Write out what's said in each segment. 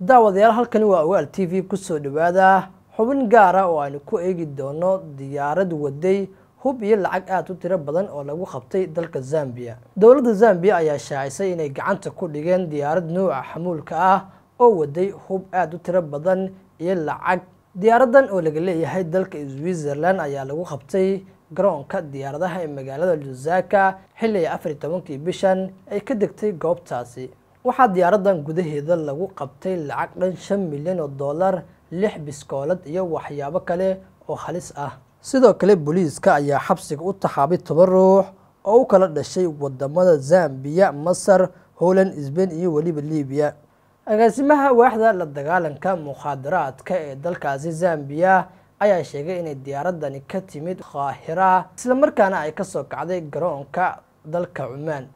daawadayaal halkani waa ogaal t v kusoo dhowaada xubin gaara oo aynu ku eegi doono diyaarad waday hub iyo lacag aada u tiro badan oo lagu qabtay dalka zambiya dowladda zambiya ayaa shaacisay inay gacanta ku dhigeen diyaarad nuuca xamuulka ah oo waday hub aada u tiro badan iyo lacag diyaaradan oo laga leeyahay dalka switzerland ayaa lagu qabtay garoonka diyaaradaha ee magaalada lusaka xilliga afar iyo tobankii bishan ay ka degtay goobtaasi waxaa diyaaradan gudaheeda lagu qabtay lacag dhan shan milyan oo dollar lix biskoolad iyo waxyaabo kale oo halis ah sidoo kale boliiska ayaa xabsiga u taxaabay toban ruux oo u kala dhashay wadamada zambiya masar holand sbain iyo weliba libiya agaasimaha waaxda la dagaalanka mukhaadaraadka ee dalkaasi zambiya ayaa sheegay inay diyaaradani ka timid kaahira islamarkaana ay kasoo kacday garoonka dalka cumaan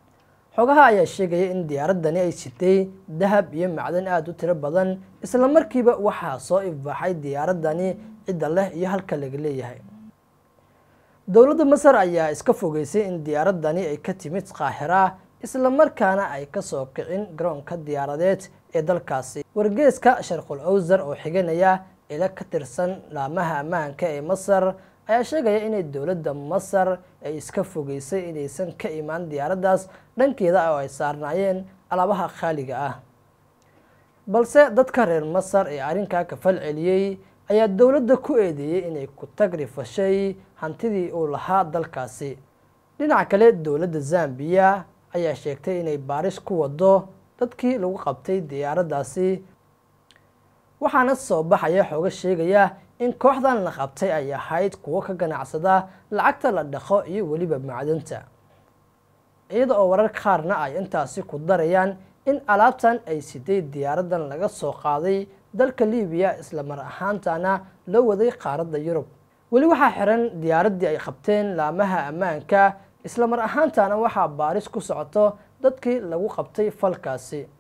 xogaha ayaa sheegaya in diyaaraddani ay sitay dahab iyo macdan aada u tiro badan isla markiiba waxaa soo ifbaxay diyaaraddani cidda leh iyo halka laga leeyahay dowladda masar ayaa iska fogeysay in diyaaraddani ay ka timid qaahira isla markaana ay kasoo kicin garoonka diyaaradeed ee dalkaasi wargeeska sharqul awsar oo xiganaya ila ka tirsan laamaha ammaanka ee masar ayaa sheegaya inay dowladda masar ay iska fogeysay inaysan ka imaan diyaaraddaas dhankeeda oo ay saarnaayeen alaabaha khaaliga ah balse dadka reer masar ee arrinkaa ka fal celiyey ayaa dowladda ku eedeeyey inay ku tagri fashay hantidii uu lahaa dalkaasi dhinaca kale dowladda zambiya ayaa sheegtay inay baarish ku waddo dadkii lagu qabtay diyaaraddaasi waxaana soo baxaya xooga sheegaya in kooxdan la qabtay ay ahayd kuwo ka ganacsada lacagta la dhaqo iyo weliba macdanta iyada oo warar qaarna ay intaasi ku darayaan in alaabtan ay siday diyaaradan laga soo qaaday dalka libiya isla mar ahaantana loo waday qaaradda yurub weli waxaa xiran diyaaraddii ay qabteen laamaha ammaanka isla mar ahaantana waxaa baaris ku socoto dadkii lagu qabtay falkaasi